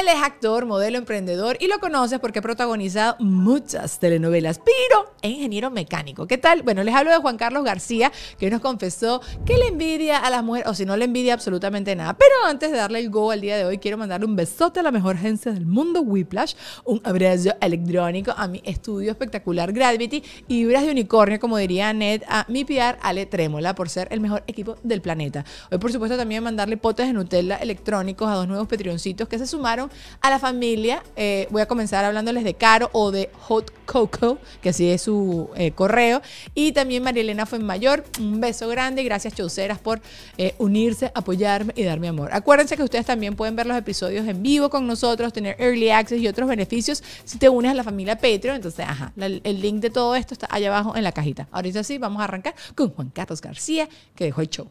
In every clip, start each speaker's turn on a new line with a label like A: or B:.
A: Él es actor, modelo, emprendedor y lo conoces porque ha protagonizado muchas telenovelas, pero es ingeniero mecánico. ¿Qué tal? Bueno, les hablo de Juan Carlos García, que nos confesó que le envidia a las mujeres, o si no le envidia absolutamente nada. Pero antes de darle el go al día de hoy, quiero mandarle un besote a la mejor agencia del mundo, Whiplash, un abrazo electrónico a mi estudio espectacular Gravity y vibras de unicornio, como diría Ned, a mi PR Ale Trémola por ser el mejor equipo del planeta. Hoy, por supuesto, también mandarle potes de Nutella electrónicos a dos nuevos petrioncitos que se sumaron a la familia. Eh, voy a comenzar hablándoles de Caro o de Hot Coco, que así es su eh, correo. Y también María Elena fue mayor Un beso grande y gracias, Chauceras, por eh, unirse, apoyarme y darme amor. Acuérdense que ustedes también pueden ver los episodios en vivo con nosotros, tener early access y otros beneficios si te unes a la familia Patreon. Entonces, ajá, el, el link de todo esto está allá abajo en la cajita. Ahorita sí, vamos a arrancar con Juan Carlos García, que dejó el show.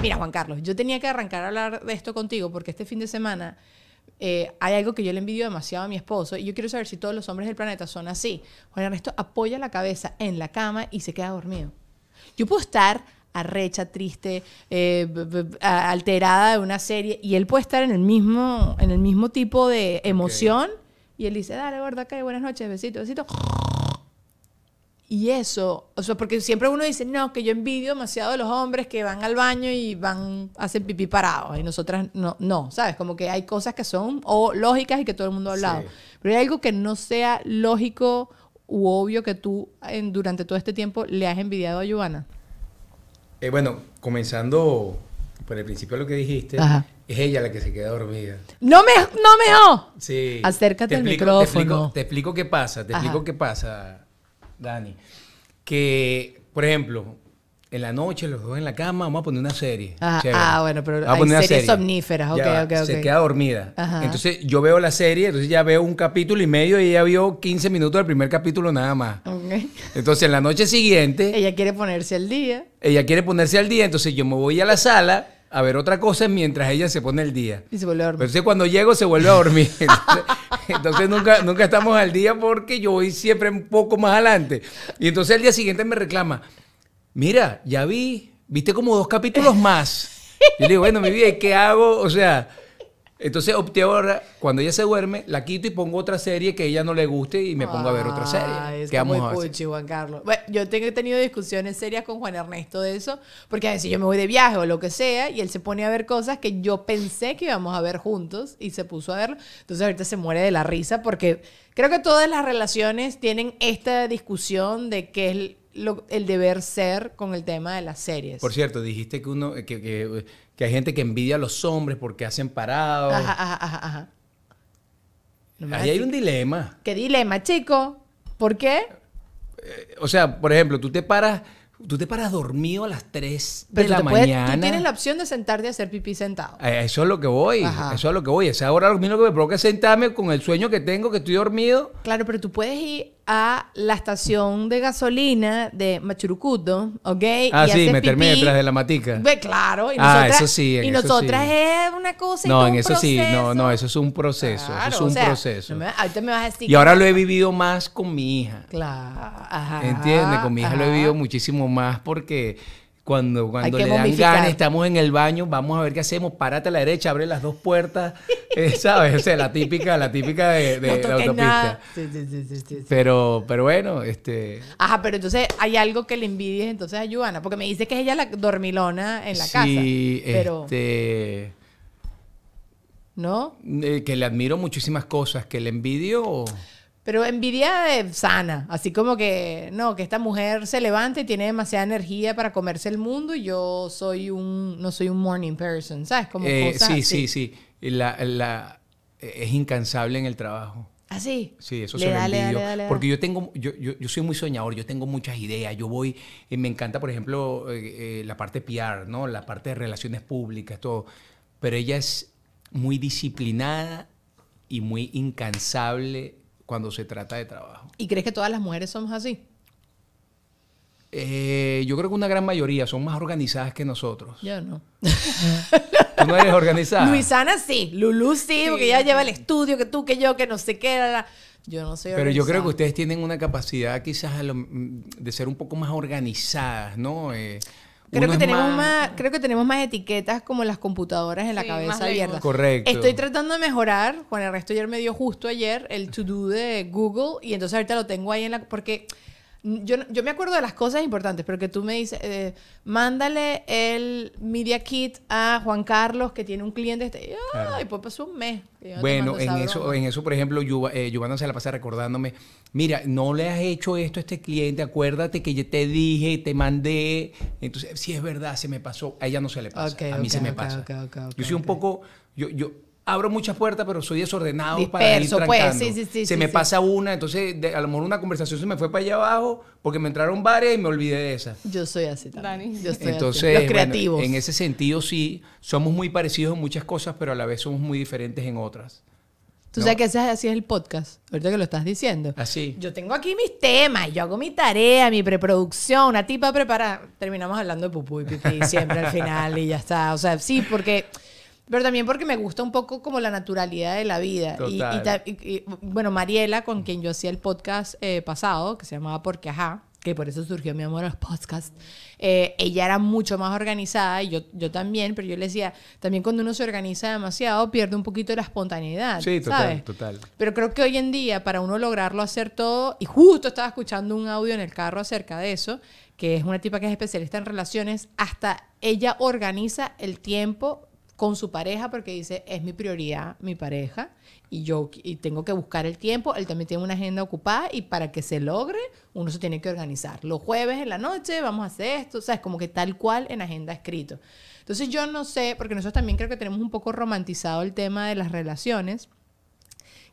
A: Mira, Juan Carlos, yo tenía que arrancar a hablar de esto contigo porque este fin de semana eh, hay algo que yo le envidio demasiado a mi esposo y yo quiero saber si todos los hombres del planeta son así. Juan Ernesto apoya la cabeza en la cama y se queda dormido. Yo puedo estar arrecha, triste, eh, alterada de una serie y él puede estar en el mismo, en el mismo tipo de emoción y él dice, dale, gorda, que buenas noches, besito, besito. Y eso, o sea, porque siempre uno dice, no, que yo envidio demasiado a los hombres que van al baño y van, hacen pipí parados. Y nosotras no, no, ¿sabes? Como que hay cosas que son lógicas y que todo el mundo ha hablado. Pero hay algo que no sea lógico u obvio que tú durante todo este tiempo le has envidiado a Giovanna.
B: Eh, bueno, comenzando por el principio de lo que dijiste, es ella la que se queda dormida.
A: ¡No me, no
B: Sí. Acércate al micrófono. Te explico, qué pasa, te explico qué pasa. Dani, que, por ejemplo, en la noche, los dos en la cama, vamos a poner una serie. ah, bueno, pero hay series somníferas, ok, ok, ok. Se queda dormida. Entonces yo veo la serie, entonces ya veo un capítulo y medio y ella vio 15 minutos del primer capítulo nada más. Entonces en la noche siguiente...
A: ella quiere ponerse al día.
B: Ella quiere ponerse al día, entonces yo me voy a la sala a ver otra cosa es mientras ella se pone el día. Y se vuelve a dormir. Entonces cuando llego se vuelve a dormir. Entonces, nunca, nunca estamos al día porque yo voy siempre un poco más adelante. Y entonces el día siguiente me reclama, mira, ya vi, viste como dos capítulos más. Y le digo, bueno, mi vida, qué hago? O sea, entonces opté ahora, cuando ella se duerme, la quito y pongo otra serie que a ella no le guste y me pongo a ver otra serie. Ah, es que muy puchi,
A: Juan Carlos. Bueno, yo he tenido discusiones serias con Juan Ernesto de eso, porque a veces yo me voy de viaje o lo que sea y él se pone a ver cosas que yo pensé que íbamos a ver juntos y se puso a verlo. Entonces ahorita se muere de la risa porque creo que todas las relaciones tienen esta discusión de que es el deber ser con el tema de las series. Por
B: cierto, dijiste que uno que, hay gente que envidia a los hombres porque hacen parados. Ajá,
A: ajá, ajá, Ahí hay un
B: dilema.
A: ¿Qué dilema, chico? ¿Por qué?
B: Eh, o sea, por ejemplo, tú te paras, tú te paras dormido a las 3 de la mañana. mañana. tú tienes
A: la opción de sentarte a hacer pipí sentado.
B: Eh, eso es lo que voy. Eso es lo que voy. O sea, ahora lo mismo que me provoca sentarme con el sueño que tengo, que estoy dormido.
A: Claro, pero tú puedes ir a la estación de gasolina de Machurucuto, ¿ok? Ah, sí, meterme detrás de la matica. Pues, claro, y ah, nosotras, ah, eso sí, y nosotras es una cosa. No, en eso sí,
B: no, no, eso es un proceso. es un proceso. ahorita me vas a decir. Y ahora lo he vivido más con mi hija.
A: Claro. Ajá, ¿Entiendes? Con mi hija lo he
B: vivido muchísimo más porque cuando, le dan ganas, estamos en el baño, vamos a ver qué hacemos, párate a la derecha, abre las dos puertas, eh, ¿sabes? O la típica, la típica de, la autopista. pero, pero bueno, este...
A: Ajá, pero entonces hay algo que le envidies entonces a Joana, porque me dice que es ella la dormilona en la casa. Sí, pero...
B: este... ¿No? Eh, que le admiro muchísimas cosas, que le envidio... O...
A: Pero envidia sana, así como que, no, que esta mujer se levanta y tiene demasiada energía para comerse el mundo y yo soy un, no soy un morning person, ¿sabes? Como eh, sí, sí,
B: sí, la, la, es incansable en el trabajo.
A: ¿Ah, sí? Sí, eso es se Porque
B: yo tengo, yo, yo, soy muy soñador, yo tengo muchas ideas, yo voy, eh, me encanta, por ejemplo, eh, la parte PR, ¿no? La parte de relaciones públicas, todo. Pero ella es muy disciplinada y muy incansable cuando se trata de trabajo.
A: ¿Y crees que todas las mujeres somos así?
B: Eh, yo creo que una gran mayoría son más organizadas que nosotros. Yo no. tú no eres organizada.
A: Luisana sí, Lulu sí, porque ella lleva el estudio, que tú, que yo, que no sé qué. Yo no soy Pero yo creo que ustedes
B: tienen una capacidad quizás de ser un poco más organizadas, ¿no? Eh, Creo que, tenemos más...
A: creo que tenemos más etiquetas como las computadoras en la cabeza abierta. Correcto. Estoy tratando de mejorar. el resto ayer me dio justo ayer el to-do de Google y entonces ahorita lo tengo ahí en la... Porque yo, me acuerdo de las cosas importantes, pero que tú me dices, eh, mándale el media kit a Juan Carlos que tiene un cliente. Este, y pues pasó un mes. Bueno, en eso,
B: en eso, por ejemplo, Giovanna eh, se la pasa recordándome, mira, no le has hecho esto a este cliente, acuérdate que yo te dije, te mandé. Entonces, si sí, es verdad, se me pasó. A ella no se le pasa, a mí se me pasa. yo soy un poco, yo, yo abro muchas puertas, pero soy desordenado para ir pues. se me pasa una, entonces a lo mejor una conversación se me fue para allá abajo porque me entraron varias y me olvidé de esa.
A: Yo soy así también. Dani. Yo soy entonces, en
B: ese sentido sí, somos muy parecidos en muchas cosas, pero a la vez somos muy diferentes en otras.
A: Tú sabes que ese, así es el podcast, ahorita que lo estás diciendo. Así. Ah, yo tengo aquí mis temas, yo hago mi tarea, mi preproducción, una tipa prepara. Terminamos hablando de pupú y pipí siempre al final y ya está. O sea, sí, porque pero también porque me gusta un poco como la naturalidad de la vida. Y, bueno, Mariela, con quien yo hacía el podcast eh, pasado, que se llamaba Porque Ajá, que por eso surgió mi amor a los podcasts, eh, ella era mucho más organizada y yo, yo también, pero yo le decía, también cuando uno se organiza demasiado pierde un poquito la espontaneidad. Sí, total, total. Pero creo que hoy en día, para uno lograrlo hacer todo, y justo estaba escuchando un audio en el carro acerca de eso, que es una tipa que es especialista en relaciones, hasta ella organiza el tiempo con su pareja porque dice, es mi prioridad mi pareja y yo tengo que buscar el tiempo, él también tiene una agenda ocupada y para que se logre uno se tiene que organizar. Los jueves en la noche vamos a hacer esto, o es como que tal cual en agenda escrito. Entonces yo no sé, porque nosotros también creo que tenemos un poco romantizado el tema de las relaciones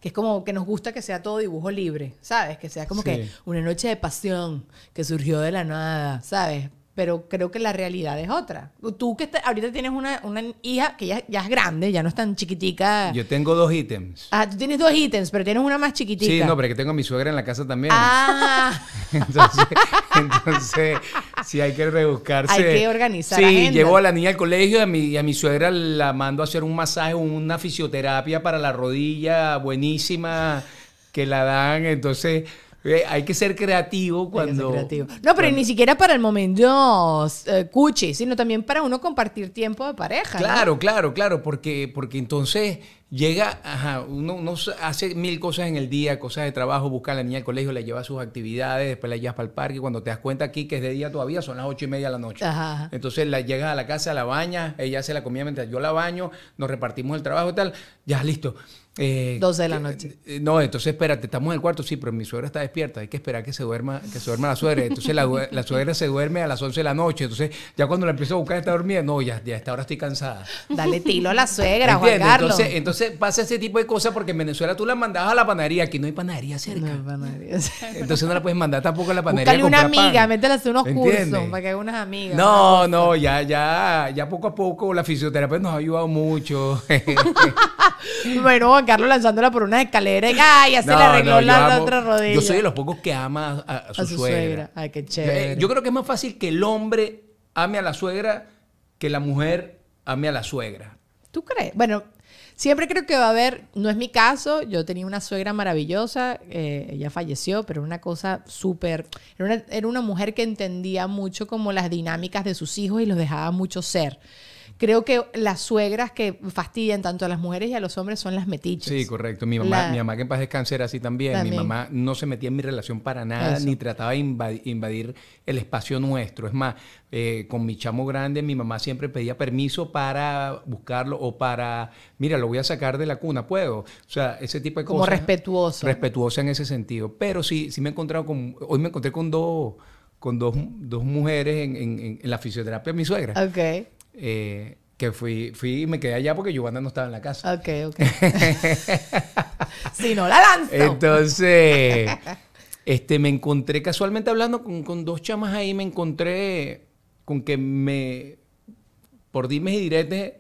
A: que es como que nos gusta que sea todo dibujo libre, ¿sabes? Que sea como que una noche de pasión que surgió de la nada, ¿sabes? pero creo que la realidad es otra. Tú que ahorita tienes una, hija que ya, es grande, ya no es tan chiquitica.
B: Yo tengo dos ítems.
A: Ah, tú tienes dos ítems, pero tienes una más chiquitita. Sí, no, pero que
B: tengo a mi suegra en la casa también. Ah. entonces, entonces, sí hay que rebuscarse. Hay que organizar. Sí, llevo a la niña al colegio a, mi, y a mi suegra la mando a hacer un masaje, una fisioterapia para la rodilla buenísima que la dan. Entonces eh, hay que ser creativo cuando. creativo.
A: No, pero ni siquiera para el momento cuche, eh, cuchi, sino también para uno compartir tiempo de pareja. Claro,
B: claro, claro, porque, porque entonces llega, ajá, uno, hace mil cosas en el día, cosas de trabajo, busca a la niña al colegio, la lleva a sus actividades, después la llevas para el parque, cuando te das cuenta aquí que es de día todavía, son las ocho y media de la noche. Entonces la llegas a la casa, la baña, ella hace la comida mientras yo la baño, nos repartimos el trabajo y tal, ya listo. 12 eh, de la noche. Eh, eh, no, entonces espérate, estamos en el cuarto, sí, pero mi suegra está despierta, hay que esperar que se duerma, que se duerma la suegra. Entonces la, suegra se duerme a las 11 de la noche, entonces ya cuando la empiezo a buscar está dormida, no, ya, ya hasta ahora estoy cansada. Dale tilo a la suegra, Juan Carlos. Entonces, entonces, pasa ese tipo de cosas porque en Venezuela tú la mandabas a la panadería, aquí no hay panadería cerca. No hay panadería. Entonces no la puedes mandar tampoco a la panadería. Dale una amiga,
A: métela a hacer unos cursos para que unas amigas. No, no,
B: ya, ya, ya poco a poco la fisioterapia nos ha ayudado mucho.
A: bueno, a Carlos lanzándola por una escalera y así le arregló la, otra rodilla. Yo soy de
B: los pocos que ama a, su, a suegra. Ay, qué chévere. Yo, creo que es más fácil que el hombre ame a la suegra que la mujer ame a la suegra.
A: ¿Tú crees? Bueno, Siempre creo que va a haber, no es mi caso, yo tenía una suegra maravillosa, eh, ella falleció, pero era una cosa súper, era era una, mujer que entendía mucho como las dinámicas de sus hijos y los dejaba mucho ser. Creo que las suegras que fastidian tanto a las mujeres y a los hombres son las metiches. Sí,
B: correcto. Mi mamá, mi mamá que en paz descanse era así también. Mi mamá no se metía en mi relación para nada, ni trataba de invadir, el espacio nuestro. Es más, eh, con mi chamo grande, mi mamá siempre pedía permiso para buscarlo o para, mira, lo voy a sacar de la cuna, puedo. O sea, ese tipo de Como cosas. Como respetuoso. Respetuosa en ese sentido. Pero sí, sí me he encontrado con, hoy me encontré con dos con dos, dos mujeres en, la fisioterapia mi suegra. ok. Eh, que fui, y me quedé allá porque Yubanda no estaba en la casa.
A: Ok, ok. si no la lanzo.
B: Entonces, este, me encontré casualmente hablando con, con, dos chamas ahí, me encontré con que me, por dimes y diretes,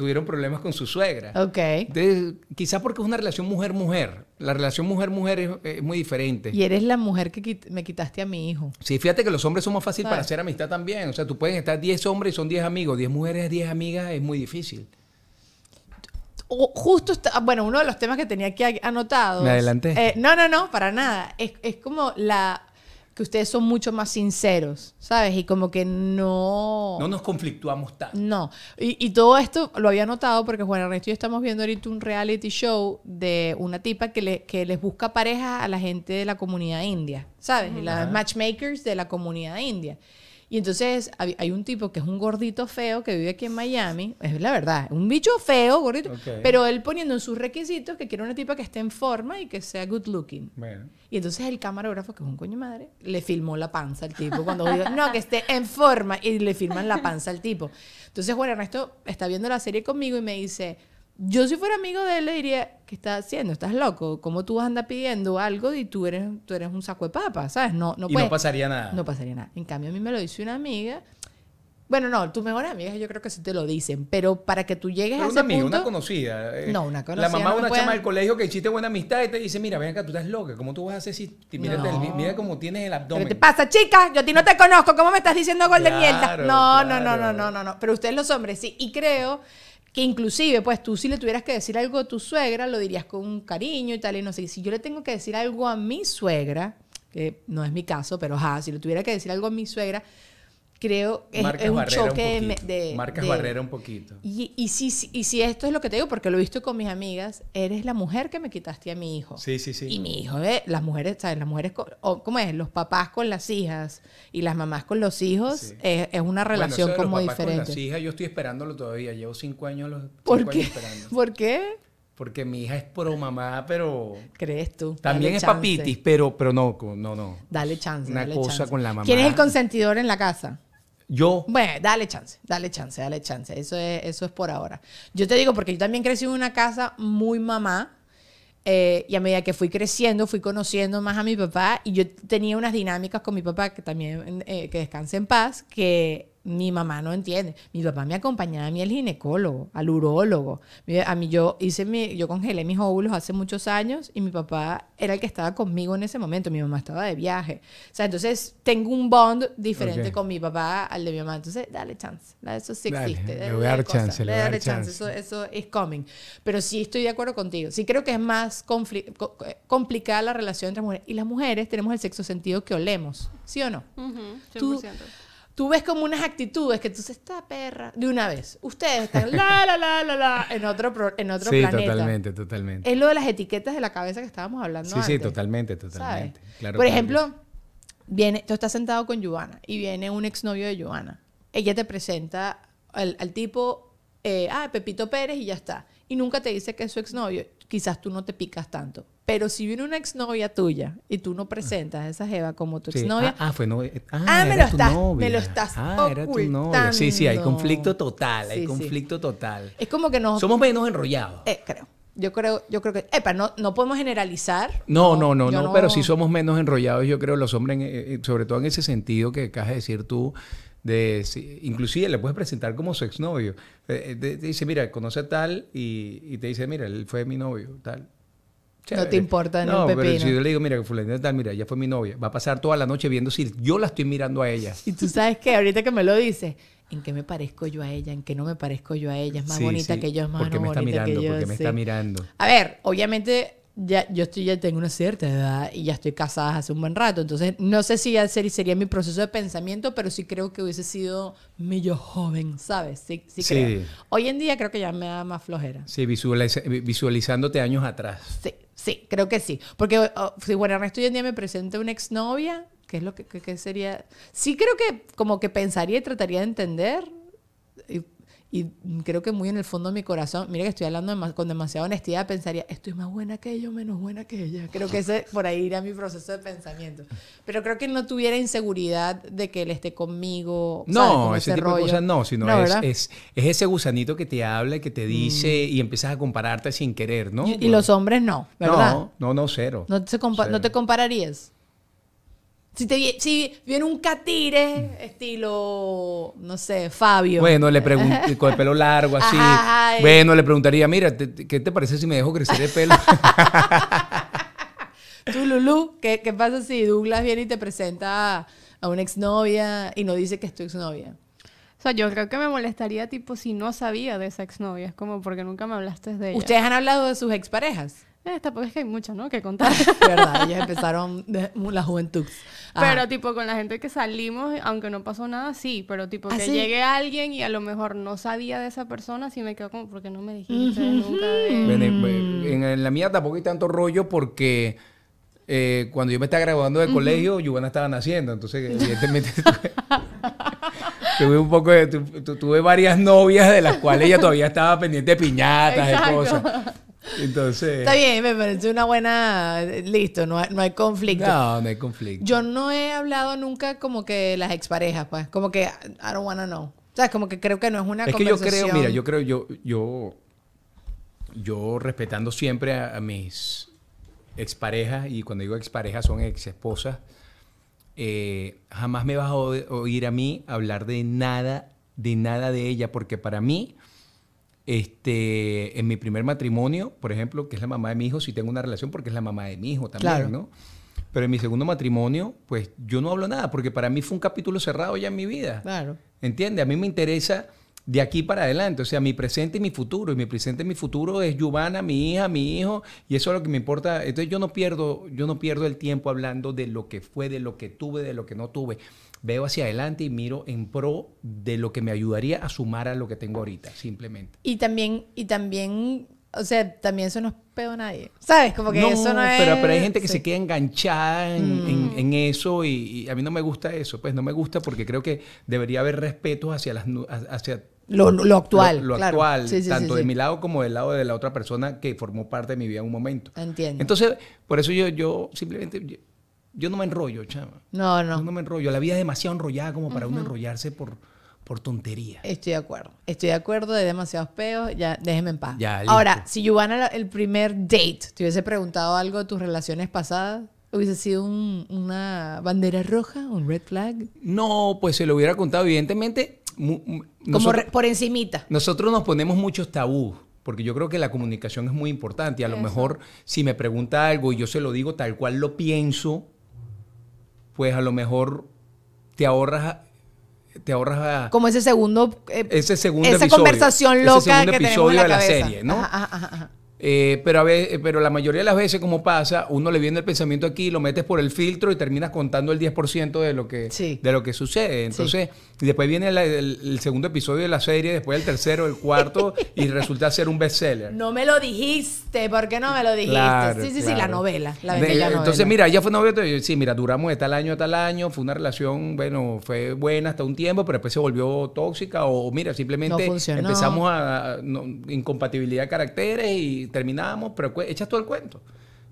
B: tuvieron problemas con su suegra. Ok. Entonces, quizás porque es una relación mujer-mujer. La relación mujer-mujer es, muy diferente. Y
A: eres la mujer que me quitaste a mi hijo.
B: Sí, fíjate que los hombres son más fáciles para hacer amistad también. O sea, tú puedes estar 10 hombres y son 10 amigos. 10 mujeres, 10 amigas, es muy difícil.
A: justo, ah, bueno, uno de los temas que tenía aquí anotado. Me adelanté. Eh, no, no, no, para nada. Es, es como la ustedes son mucho más sinceros, ¿sabes? Y como que no... No nos
B: conflictuamos tanto.
A: No. Y, todo esto lo había notado porque Juan Ernesto y yo estamos viendo ahorita un reality show de una tipa que, le, que les busca parejas a la gente de la comunidad india, ¿sabes? Las matchmakers de la comunidad india. Y entonces hay un tipo que es un gordito feo que vive aquí en Miami, es la verdad, un bicho feo, gordito, pero él poniendo en sus requisitos que quiere una tipa que esté en forma y que sea good looking. Y entonces el camarógrafo, que es un coño madre, le filmó la panza al tipo cuando no, que esté en forma, y le firman la panza al tipo. Entonces bueno, Ernesto está viendo la serie conmigo y me dice, yo si fuera amigo de él le diría, ¿qué estás haciendo? ¿Estás loco? ¿Cómo tú vas a andar pidiendo algo y tú eres, tú eres un saco de papa ¿Sabes? No, no, y no pasaría nada. No pasaría nada. En cambio, a mí me lo dice una amiga. Bueno, no, tus mejores amigas yo creo que sí te lo dicen, pero para que tú llegues a ese una amiga, una
B: conocida. Eh. no, una conocida. La mamá de una chama del colegio que hiciste buena amistad y te dice, mira, ven acá, tú estás loca, ¿cómo tú vas a hacer si mira cómo tienes el abdomen? ¿Qué te
A: pasa, chica? Yo a ti no te conozco, ¿cómo me estás diciendo gol de mierda? No, no, no, no, no, no, no. Pero ustedes los hombres sí, y creo que inclusive, pues tú si le tuvieras que decir algo a tu suegra, lo dirías con cariño y tal, y no sé, si yo le tengo que decir algo a mi suegra, que no es mi caso, pero ajá, si le tuviera que decir algo a mi suegra, creo que es, un choque de, de, Marcas barrera un poquito. Y, y, si, y si esto es lo que te digo, porque lo he visto con mis amigas, eres la mujer que me quitaste a mi hijo.
B: Sí, sí, sí. Y mi hijo,
A: eh, las mujeres, ¿sabes? Las mujeres, o, ¿cómo es? Los papás con las hijas y las mamás con los hijos es, una relación como diferente.
B: Con yo estoy esperándolo todavía, llevo cinco años, los, cinco ¿Por esperando. ¿Por qué? Porque mi hija es pro mamá, pero. ¿Crees tú? También es papitis, pero, pero no, no, no. Dale
A: chance. Una cosa con la mamá. ¿Quién es el consentidor en la casa? Yo. Bueno, dale chance, dale chance, dale chance. Eso es, eso es por ahora. Yo te digo, porque yo también crecí en una casa muy mamá. Eh, y a medida que fui creciendo, fui conociendo más a mi papá y yo tenía unas dinámicas con mi papá, que también, eh, que descanse en paz, que mi mamá no entiende. Mi papá me acompañaba a mí al ginecólogo, al urólogo. A mí yo hice mi, yo congelé mis óvulos hace muchos años y mi papá era el que estaba conmigo en ese momento. Mi mamá estaba de viaje. O sea, entonces tengo un bond diferente con mi papá al de mi mamá. Entonces, dale chance. Eso sí existe. chance. Le chance. Eso, es coming. Pero sí estoy de acuerdo contigo. Sí creo que es más complicada la relación entre mujeres. Y las mujeres tenemos el sexo sentido que olemos. ¿Sí o no? tú ves como unas actitudes que tú dices, esta perra, de una vez. Ustedes están la, la, la, la, la, en otro, en otro planeta. Sí, totalmente,
B: totalmente. Es
A: lo de las etiquetas de la cabeza que estábamos hablando antes. Sí, sí,
B: totalmente, totalmente. Claro, Por ejemplo,
A: viene, tú estás sentado con Giovanna y viene un exnovio de Giovanna. Ella te presenta al, tipo, eh, ah, Pepito Pérez y ya está. Y nunca te dice que es su exnovio. Quizás tú no te picas tanto. Pero si viene una exnovia tuya y tú no presentas a esa jeva como tu ah, exnovia. Ah,
B: fue novia. Eh, ah, ah me, lo estás, me lo estás. Ah, era tu novia. Sí, sí, hay conflicto total. hay conflicto total.
A: Es como que no... Somos
B: menos enrollados.
A: Eh, creo. Yo creo, yo creo que. Epa, no, no podemos generalizar.
B: No, no, no, no, pero sí somos menos enrollados, yo creo, los hombres, eh, eh, sobre todo en ese sentido que acabas de decir tú. De, inclusive le puedes presentar como su exnovio. dice, mira, conoce a tal y, y te dice, mira, él fue mi novio, tal.
A: No te importa, no, pero si yo le
B: digo, mira, que mira, ella fue mi novia, va a pasar toda la noche viendo si yo la estoy mirando a ella.
A: Y tú sabes que ahorita que me lo dices, en qué me parezco yo a ella, en qué no me parezco yo a ella, es más bonita que yo, es más bonita que me está mirando. A ver, obviamente ya, yo estoy, ya tengo una cierta edad y ya estoy casada hace un buen rato. Entonces, no sé si sería, sería mi proceso de pensamiento, pero sí creo que hubiese sido medio joven, ¿sabes? Sí, sí, Creo. Hoy en día creo que ya me da más flojera.
B: Sí, eh, visualizándote años atrás.
A: Sí, sí, creo que sí. Porque oh, oh, si bueno, hoy en día me presenta una exnovia, ¿qué es lo que, sería? Sí creo que como que pensaría y trataría de entender. Y creo que muy en el fondo de mi corazón, mira que estoy hablando con demasiada honestidad, pensaría, estoy más buena que o menos buena que ella. Creo que ese por ahí era mi proceso de pensamiento. Pero creo que no tuviera inseguridad de que él esté conmigo. No, ese, tipo de cosas no, sino es, es,
B: ese gusanito que te habla que te dice mm. y empiezas a compararte sin querer, ¿no? Y, los
A: hombres no, ¿verdad?
B: No, no, cero.
A: No te, cero. no te compararías. Si, viene un catire, estilo, no sé, Fabio. Bueno, le pregunté, con el pelo
B: largo, así. bueno, le preguntaría, mira, ¿qué te parece si me dejo crecer el pelo?
A: Tú, Lulu, ¿qué, ¿qué, pasa si Douglas viene y te presenta a una exnovia y no dice que es tu exnovia? O sea, yo creo que me molestaría, tipo, si no sabía de esa exnovia. Es como, porque nunca me hablaste de ella. ¿Ustedes han hablado de sus exparejas? Eh, Esta, es que hay mucho ¿no? Que contar. verdad, ellas empezaron de, la juventud. Ah. Pero tipo con la gente que salimos, aunque no pasó nada, sí, pero tipo ah, que llegue alguien y a lo mejor no sabía de esa persona, sí me quedo como, porque no me dijiste nunca?
B: Mm. En, la mía tampoco hay tanto rollo porque... Eh, cuando yo me estaba graduando de colegio, Yubana estaba naciendo, entonces evidentemente tuve un poco de, tuve varias novias de las cuales ella todavía estaba pendiente de piñatas, y cosas. Entonces. Está bien,
A: me parece una buena. Listo, no hay, no hay conflicto. No,
B: no hay conflicto. Yo
A: no he hablado nunca como que las exparejas, pues. Como que I don't wanna know. O sea, como que creo que no es una es conversación. Es que yo creo, mira, yo
B: creo, yo, yo, yo respetando siempre a, mis exparejas, y cuando digo exparejas son ex esposas, eh, jamás me vas a oír a mí hablar de nada, de nada de ella, porque para mí este, en mi primer matrimonio, por ejemplo, que es la mamá de mi hijo, si tengo una relación porque es la mamá de mi hijo también, ¿no? Pero en mi segundo matrimonio, pues yo no hablo nada, porque para mí fue un capítulo cerrado ya en mi vida. Claro. ¿Entiendes? A mí me interesa de aquí para adelante. O sea, mi presente y mi futuro. Y mi presente y mi futuro es Yubana, mi hija, mi hijo. Y eso es lo que me importa. Entonces yo no pierdo, yo no pierdo el tiempo hablando de lo que fue, de lo que tuve, de lo que no tuve. Veo hacia adelante y miro en pro de lo que me ayudaría a sumar a lo que tengo ahorita, simplemente.
A: Y también, y también o sea, también eso no es pedo a nadie. ¿Sabes? Como que eso no es. Pero, pero hay gente que se
B: queda enganchada en, mm. eso y, a mí no me gusta eso. Pues no me gusta porque creo que debería haber respeto hacia las. Hacia lo, actual. Lo, actual, tanto de mi lado como del lado de la otra persona que formó parte de mi vida en un momento. Entiendo. Entonces, por eso yo, yo simplemente. Yo, no me enrollo, chama.
A: No, no. no me enrollo.
B: La vida es demasiado enrollada como para uno enrollarse por por tontería.
A: Estoy de acuerdo. Estoy de acuerdo de demasiados peos. Ya, déjeme en paz. Ahora, si Giovanna el primer date te hubiese preguntado algo de tus relaciones pasadas, ¿Hubiese sido una bandera roja, un red flag?
B: No, pues se lo hubiera contado, evidentemente. Como
A: por encimita.
B: Nosotros nos ponemos muchos tabús, porque yo creo que la comunicación es muy importante. Y a lo mejor si me pregunta algo y yo se lo digo tal cual lo pienso, pues a lo mejor te ahorras te ahorras a, como
A: ese segundo eh, ese segundo esa episodio, conversación loca ese segundo que episodio en la de cabeza. la serie no ajá, ajá, ajá.
B: Eh, pero, a veces, pero la mayoría de las veces, como pasa, uno le viene el pensamiento aquí, lo metes por el filtro y terminas contando el 10% de lo, que, de lo que sucede. Entonces, después viene el, segundo episodio de la serie, después el tercero, el cuarto, y resulta ser un bestseller.
A: No me lo dijiste, ¿por qué no me lo dijiste? sí, sí, sí, la novela. Entonces,
B: mira, ella fue novia, sí, mira, duramos de tal año a tal año, fue una relación, bueno, fue buena hasta un tiempo, pero después se volvió tóxica o, mira, simplemente empezamos a, incompatibilidad de caracteres y terminábamos, pero echas todo el cuento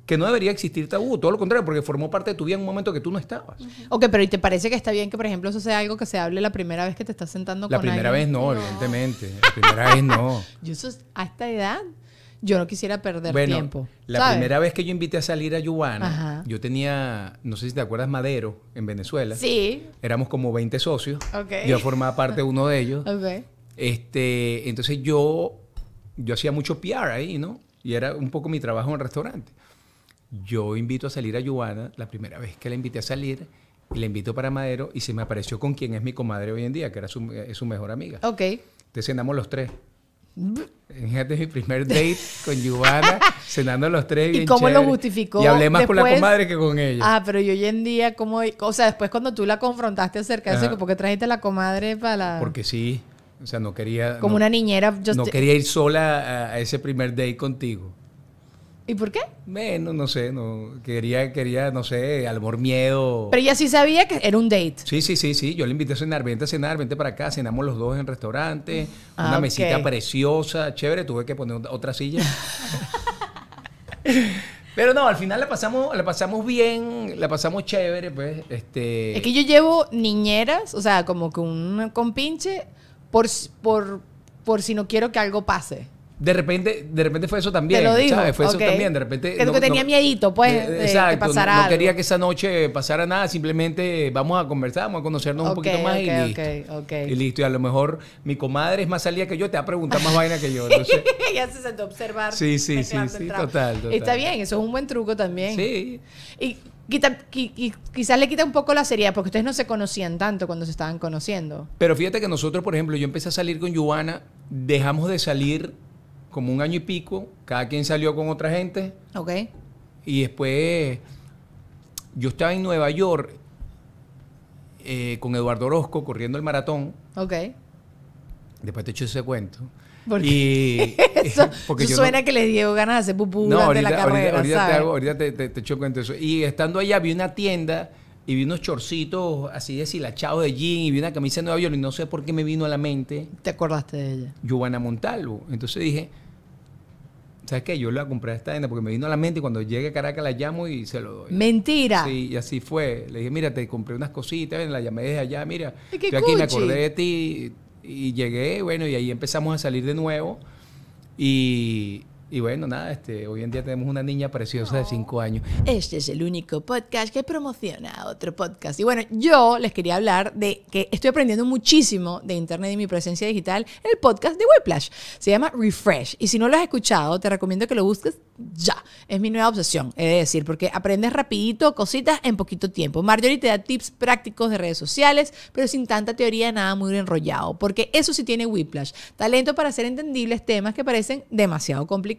B: que no debería existir tabú, todo lo contrario, porque formó parte de tu vida en un momento que tú no estabas.
A: Ok, pero ¿y te parece que está bien que, por ejemplo, eso sea algo que se hable la primera vez que te estás sentando la con alguien? La primera vez no,
B: evidentemente. La primera vez no.
A: Yo a esta edad, yo no quisiera perder bueno, tiempo. La primera
B: vez que yo invité a salir a Yubana, yo tenía, no sé si te acuerdas, Madero, en Venezuela. Sí. Éramos como 20 socios.
A: Ok. Yo formaba parte de
B: uno de ellos. Ok. Este, entonces yo, yo hacía mucho PR ahí, ¿no? y era un poco mi trabajo en el restaurante. Yo invito a salir a Yuana, la primera vez que la invité a salir, la invito para Madero y se me apareció con quien es mi comadre hoy en día, que era su, es eh, su mejor amiga. Ok. Entonces cenamos los tres. Fíjate mm. mi primer date con Yuana cenando los tres. Bien ¿Y cómo lo justificó? Y hablé más con la comadre que con ella. Ah,
A: pero yo hoy en día, ¿cómo? O sea, después cuando tú la confrontaste acerca de eso, ¿por qué trajiste a la comadre para la.?
B: Porque sí. O sea, no quería... Como una niñera. yo. no quería ir sola a, ese primer date contigo. ¿Y por qué? Bueno, no sé, no quería, quería, no sé, albor amor miedo. Pero
A: ella sí sabía que era un date.
B: Sí, sí, sí, sí. Yo le invité a cenar, vente a cenar, vente para acá, cenamos los dos en restaurante, ah, una mesita preciosa, chévere, tuve que poner otra silla. Pero no, al final la pasamos, la pasamos bien, la pasamos chévere, pues. Este es que yo
A: llevo niñeras, o sea, como que un compinche por, por, por si no quiero que algo pase.
B: De repente, de repente fue eso también. Te lo digo. ¿sabes? Fue eso también. De repente. Creo que tenía
A: miedito, pues. Eh, de, exacto. Que pasara no, no, quería que
B: esa noche pasara nada. Simplemente vamos a conversar, vamos a conocernos un poquito más y listo. Y listo. Y a lo mejor mi comadre es más salida que yo, te va a preguntar más vaina que yo.
A: ya se sentó a observar. Sí, sí, sí, sí total, total, Está bien, eso es un buen truco también. Sí. Y quizás le quita un poco la seriedad, porque ustedes no se conocían tanto cuando se estaban conociendo.
B: Pero fíjate que nosotros, por ejemplo, yo empecé a salir con Juana, dejamos de salir como un año y pico, cada quien salió con otra gente. Ok. Y después yo estaba en Nueva York eh, con Eduardo Orozco corriendo el maratón. Ok. Después te echo ese cuento y, eso, suena
A: que le dio ganas de hacer pupú no, la carrera. Ahorita, Te,
B: ahorita te, choco entre eso. Y estando allá vi una tienda y vi unos chorcitos así deshilachados de jean y vi una camisa de Nueva y no sé por qué me vino a la mente.
A: ¿Te acordaste de ella?
B: Giovanna Montalvo. Entonces dije, ¿sabes qué? Yo le voy a comprar esta tienda porque me vino a la mente y cuando llegue a Caracas la llamo y se lo doy.
A: ¡Mentira!
B: Sí, y así fue. Le dije, mira, te compré unas cositas, la llamé desde allá, mira, estoy aquí, me acordé de ti, y llegué, bueno, y ahí empezamos a salir de nuevo. Y, y bueno, nada, este, hoy en día tenemos una niña preciosa de 5 años. Este es el único
A: podcast que promociona otro podcast. Y bueno, yo les quería hablar de que estoy aprendiendo muchísimo de Internet y mi presencia digital en el podcast de Whiplash. Se llama Refresh. Y si no lo has escuchado, te recomiendo que lo busques ya. Es mi nueva obsesión, he de decir, porque aprendes rapidito cositas en poquito tiempo. Marjorie te da tips prácticos de redes sociales, pero sin tanta teoría, nada muy enrollado. Porque eso sí tiene Whiplash. Talento para hacer entendibles temas que parecen demasiado complicados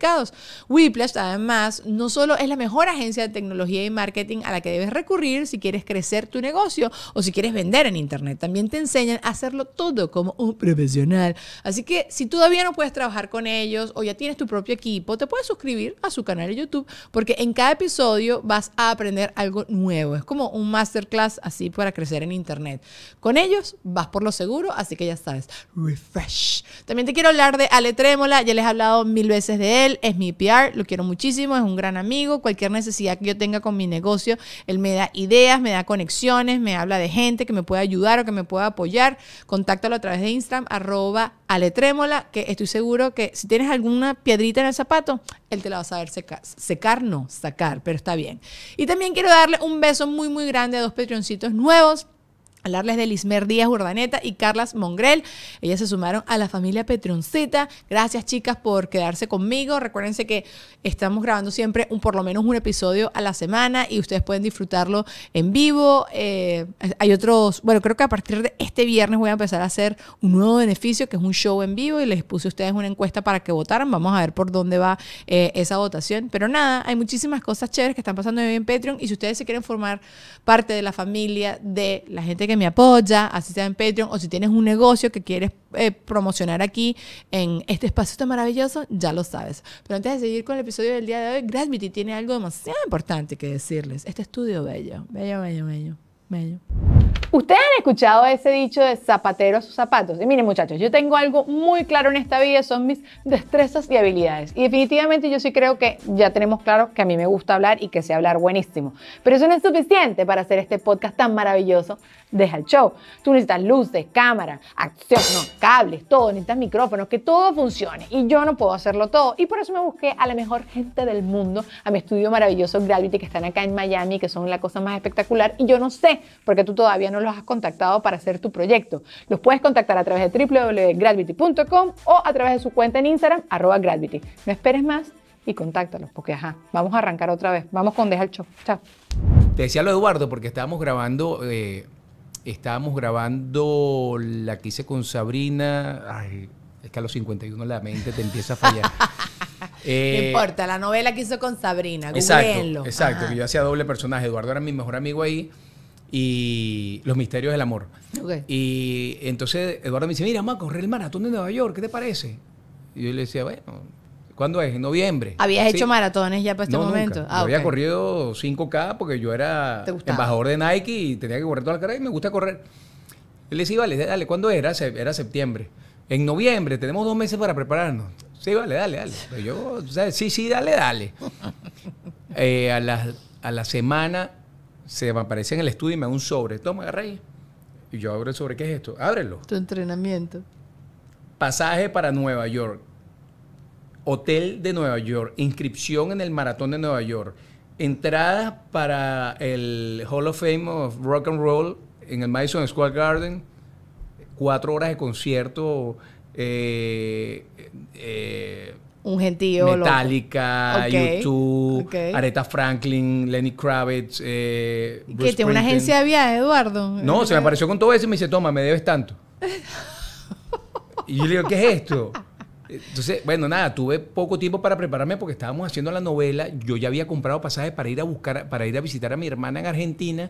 A: Whiplash, además, no solo es la mejor agencia de tecnología y marketing a la que debes recurrir si quieres crecer tu negocio o si quieres vender en Internet, también te enseñan a hacerlo todo como un profesional. Así que si todavía no puedes trabajar con ellos o ya tienes tu propio equipo, te puedes suscribir a su canal de YouTube porque en cada episodio vas a aprender algo nuevo. Es como un masterclass así para crecer en Internet. Con ellos vas por lo seguro, así que ya sabes, refresh. También te quiero hablar de Ale Trémola, ya les he hablado mil veces de él es mi PR, lo quiero muchísimo, es un gran amigo. Cualquier necesidad que yo tenga con mi negocio, él me da ideas, me da conexiones, me habla de gente que me puede ayudar o que me pueda apoyar. Contáctalo a través de Instagram, arroba aletrémola, que estoy seguro que si tienes alguna piedrita en el zapato, él te la va a saber secar. Secar no, sacar, pero está bien. Y también quiero darle un beso muy, muy grande a dos Patreoncitos nuevos hablarles de Lismer Díaz Urdaneta y Carlas Mongrel. Ellas se sumaron a la familia Petroncita. Gracias chicas por quedarse conmigo. Recuérdense que estamos grabando siempre un, por lo menos un episodio a la semana y ustedes pueden disfrutarlo en vivo. Eh, hay otros, bueno, creo que a partir de este viernes voy a empezar a hacer un nuevo beneficio que es un show en vivo y les puse a ustedes una encuesta para que votaran. Vamos a ver por dónde va eh, esa votación. Pero nada, hay muchísimas cosas chéveres que están pasando hoy en Patreon y si ustedes se quieren formar parte de la familia de la gente que que me apoya, así sea en Patreon, o si tienes un negocio que quieres eh, promocionar aquí en este espacio tan maravilloso, ya lo sabes. Pero antes de seguir con el episodio del día de hoy, Gravity tiene algo demasiado importante que decirles. Este estudio bello, bello, bello, bello. Bello. Ustedes han escuchado ese dicho de zapatero a sus zapatos. Y miren muchachos, yo tengo algo muy claro en esta vida, son mis destrezas y habilidades. Y definitivamente yo sí creo que ya tenemos claro que a mí me gusta hablar y que sé hablar buenísimo. Pero eso no es suficiente para hacer este podcast tan maravilloso deja el show. Tú necesitas luces, cámara, acción, cables, todo, necesitas micrófonos, que todo funcione. Y yo no puedo hacerlo todo. Y por eso me busqué a la mejor gente del mundo, a mi estudio maravilloso Gravity, que están acá en Miami, que son la cosa más espectacular. Y yo no sé, por qué tú todavía no los has contactado para hacer tu proyecto. Los puedes contactar a través de www.gravity.com o a través de su cuenta en Instagram, arroba Gravity. No esperes más y contáctalos, porque ajá, vamos a arrancar otra vez. Vamos con Deja el Show. Chao.
B: Te decía lo Eduardo porque estábamos grabando eh, estábamos grabando la que hice con Sabrina. Ay, es que a los 51 la mente te empieza a fallar. no eh, importa,
A: la novela que hizo con Sabrina. Exacto, que
B: yo hacía doble personaje. Eduardo era mi mejor amigo ahí y Los Misterios del Amor. Y entonces Eduardo me dice, mira, vamos a correr el maratón de Nueva York, ¿qué te parece? Y yo le decía, bueno, ¿Cuándo es? En noviembre. ¿Habías hecho
A: maratones ya para este momento? Ah, había
B: corrido 5K porque yo era embajador de Nike y tenía que correr toda la carrera y me gusta correr. le decía, vale, dale, ¿cuándo era? Era septiembre. En noviembre, tenemos dos meses para prepararnos. Sí, vale, dale, dale. yo, sí, sí, dale, dale. Eh, a, la, a la semana se me aparece en el estudio y me da un sobre. Toma, agarra ahí. Y yo abro el sobre. ¿Qué es esto? Ábrelo.
A: Tu entrenamiento.
B: Pasaje para Nueva York. Hotel de Nueva York, inscripción en el Maratón de Nueva York, ...entrada para el Hall of Fame of Rock and Roll en el Madison Square Garden, cuatro horas de concierto. Eh, eh,
A: un gentío. Metallica, YouTube, Aretha
B: Franklin, Lenny Kravitz. Eh, que tiene una agencia de
A: viajes, Eduardo. No,
B: se me apareció con todo eso y me dice, toma, me debes tanto. y yo le digo, ¿qué es esto? Entonces, bueno, nada, tuve poco tiempo para prepararme porque estábamos haciendo la novela. Yo ya había comprado pasajes para ir a buscar, para ir a visitar a mi hermana en Argentina.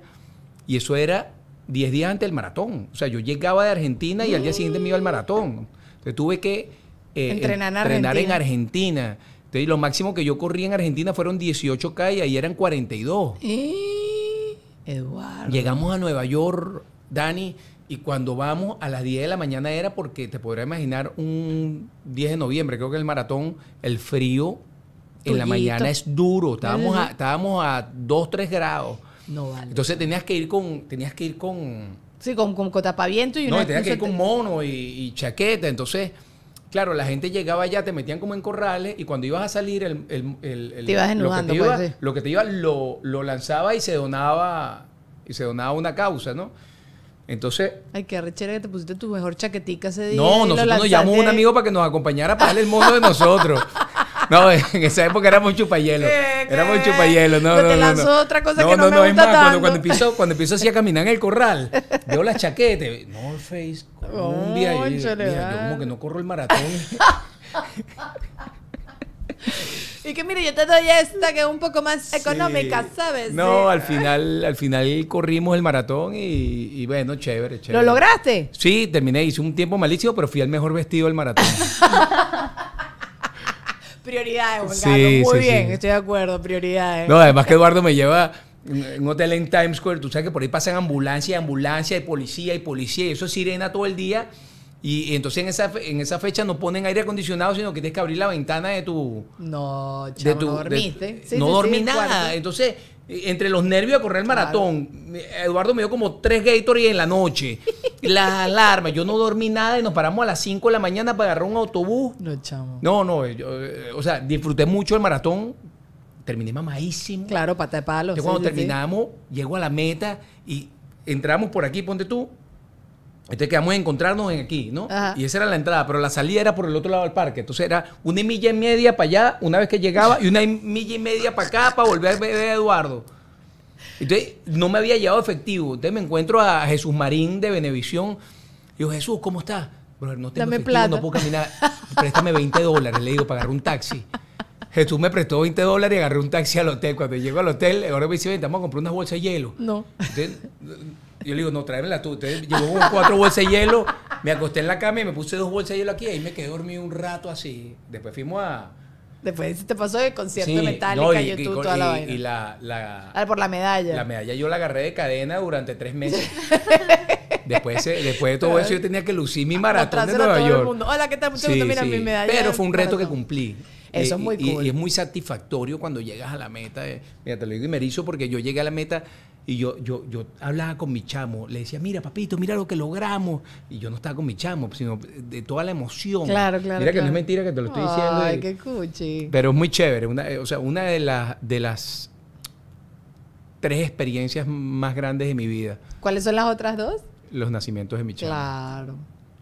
B: Y eso era 10 días antes del maratón. O sea, yo llegaba de Argentina y al día siguiente me iba al maratón. Entonces tuve que eh, eh, entrenar, en Argentina. Entonces, lo máximo que yo corrí en Argentina fueron 18K y ahí eran 42.
A: Eduardo.
B: Llegamos a Nueva York, Dani, y cuando vamos a las 10 de la mañana era porque te podrías imaginar un 10 de noviembre, creo que el maratón, el frío
A: en la mañana es
B: duro. Estábamos a, estábamos a 2, 3 grados. No vale. Entonces tenías que ir con, tenías que ir con.
A: Sí, con, con cotapaviento y No, tenías que ir con
B: mono y, chaqueta. Entonces, claro, la gente llegaba allá, te metían como en corrales y cuando ibas a salir, el, el, el, lo que te iba, lo, lo, lanzaba y se donaba, y se donaba una causa, ¿no? Entonces.
A: Ay, qué arrechera que te pusiste tu mejor chaquetica ese día. No, nosotros nos llamó un amigo
B: para que nos acompañara para darle el mono de nosotros. No, en esa época éramos chupayelo. Éramos chupayelo. No, no, no. Te lanzó otra cosa que no, me gusta Cuando, cuando, empiezo, cuando empiezo así a caminar en el corral, veo la chaqueta.
A: No, Face,
B: Colombia. mira, yo como que no corro el maratón.
A: Y que mire, yo te doy esta que es un poco más económica, ¿sabes? No,
B: al final, al final corrimos el maratón y, bueno, chévere, chévere. ¿Lo lograste? Sí, terminé, hice un tiempo malísimo, pero fui el mejor vestido del maratón.
A: prioridades, Muy bien, estoy de acuerdo, prioridades. No, además que
B: Eduardo me lleva en un hotel en Times Square, tú sabes que por ahí pasan ambulancia, ambulancia, y policía, y policía, y eso es sirena todo el día. Y entonces en esa, en esa fecha no ponen aire acondicionado, sino que tienes que abrir la ventana de tu.
A: No, chavo, no dormiste. no dormí nada.
B: Entonces, eh, entre los nervios de correr el maratón, Eduardo me dio como tres Gatorade en la noche. Las alarmas, yo no dormí nada y nos paramos a las 5 de la mañana para agarrar un autobús. No, chamo. No, no, eh, eh, o sea, disfruté mucho el maratón. Terminé
A: mamadísimo. Claro, pata de palo. cuando terminamos,
B: llego a la meta y entramos por aquí, ponte tú, entonces quedamos a encontrarnos en aquí, ¿no? Y esa era la entrada, pero la salida era por el otro lado del parque. Entonces era una milla y media para allá, una vez que llegaba, y una milla y media para acá para volver a ver a Eduardo. Entonces no me había llevado efectivo. Entonces me encuentro a Jesús Marín de Benevisión. Y digo, Jesús, ¿cómo estás? no tengo Dame efectivo, no puedo caminar. Préstame 20 dólares, le digo, para agarrar un taxi. Jesús me prestó 20 dólares y agarré un taxi al hotel. Cuando llego al hotel, ahora me dice, vamos a comprar unas bolsas de hielo. No. Entonces, yo le digo, no, tráemela tú. ustedes llevo cuatro bolsas de hielo, me acosté en la cama y me puse dos bolsas de hielo aquí y ahí me quedé dormido un rato así. Después fuimos a...
A: Después te pasó el
B: concierto de y, YouTube, y, toda la Y la, ah,
A: por la medalla. La
B: medalla yo la agarré de cadena durante tres meses. después, después de todo eso yo tenía que lucir mi ah, maratón de Nueva York. Hola, ¿qué tal? Mucho sí, gusto. Mira, sí. mi medalla. Pero fue un reto que cumplí. Eso es eh, muy y, Y es muy satisfactorio cuando llegas a la meta. mira, te lo digo y me erizo porque yo llegué a la meta y yo, yo, yo hablaba con mi chamo. Le decía, mira, papito, mira lo que logramos. Y yo no estaba con mi chamo, sino de toda la emoción. Claro, claro. Mira que no es mentira que te lo estoy diciendo. Ay, qué
A: cuchi.
B: Pero es muy chévere. Eh, o sea, una de, las de las tres experiencias más grandes de mi vida.
A: ¿Cuáles son las otras dos?
B: Los nacimientos de mi chamo.
A: Claro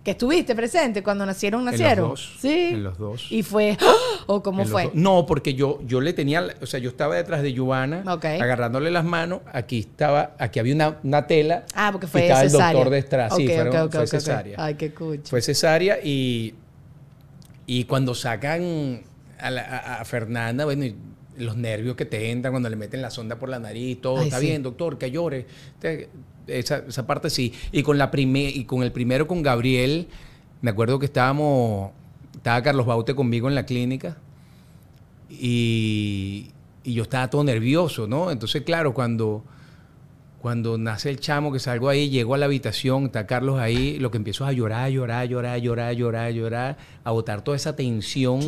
A: que estuviste presente cuando nacieron, nacieron. En los dos, sí. En los dos. Y fue, ¿o cómo fue?
B: No, porque yo, yo le tenía, o sea, yo estaba detrás de Giovanna,
A: agarrándole
B: las manos, aquí estaba, aquí había una, tela. Ah, porque fue cesárea. el doctor detrás, sí, fue cesárea. Ay, qué Fue cesárea y, y cuando sacan a, Fernanda, bueno, los nervios que te entran cuando le meten la sonda por la nariz, todo está bien, doctor, que llore esa, parte sí. Y con, la y con el primero, con Gabriel, me acuerdo que estábamos, estaba Carlos Baute conmigo en la clínica y, y yo estaba todo nervioso, ¿no? Entonces, claro, cuando cuando nace el chamo, que salgo ahí, llego a la habitación, está Carlos ahí, lo que empiezo es a llorar, llorar, llorar, llorar, llorar, llorar, a botar toda esa tensión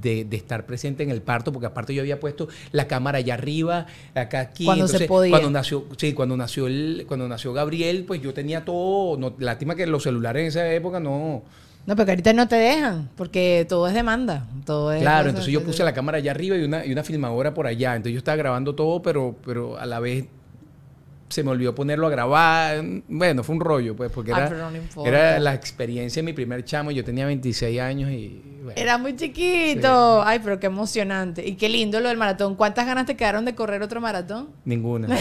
B: de, estar presente en el parto, porque aparte yo había puesto la cámara allá arriba, acá aquí. Cuando se podía. nació, sí, cuando nació, el, cuando nació Gabriel, pues yo tenía todo. lástima que los celulares en esa época no.
A: No, pero que ahorita no te dejan, porque todo es demanda. Todo es claro, entonces
B: yo puse la cámara allá arriba y una, y una filmadora por allá. Entonces yo estaba grabando todo, pero, pero a la vez se me olvidó ponerlo a grabar. Bueno, fue un rollo, pues, porque ah, era, la experiencia de mi primer chamo. Yo tenía 26 años y.
A: era muy chiquito. Ay, pero qué emocionante. Y qué lindo lo del maratón. ¿Cuántas ganas te quedaron de correr otro maratón? Ninguna.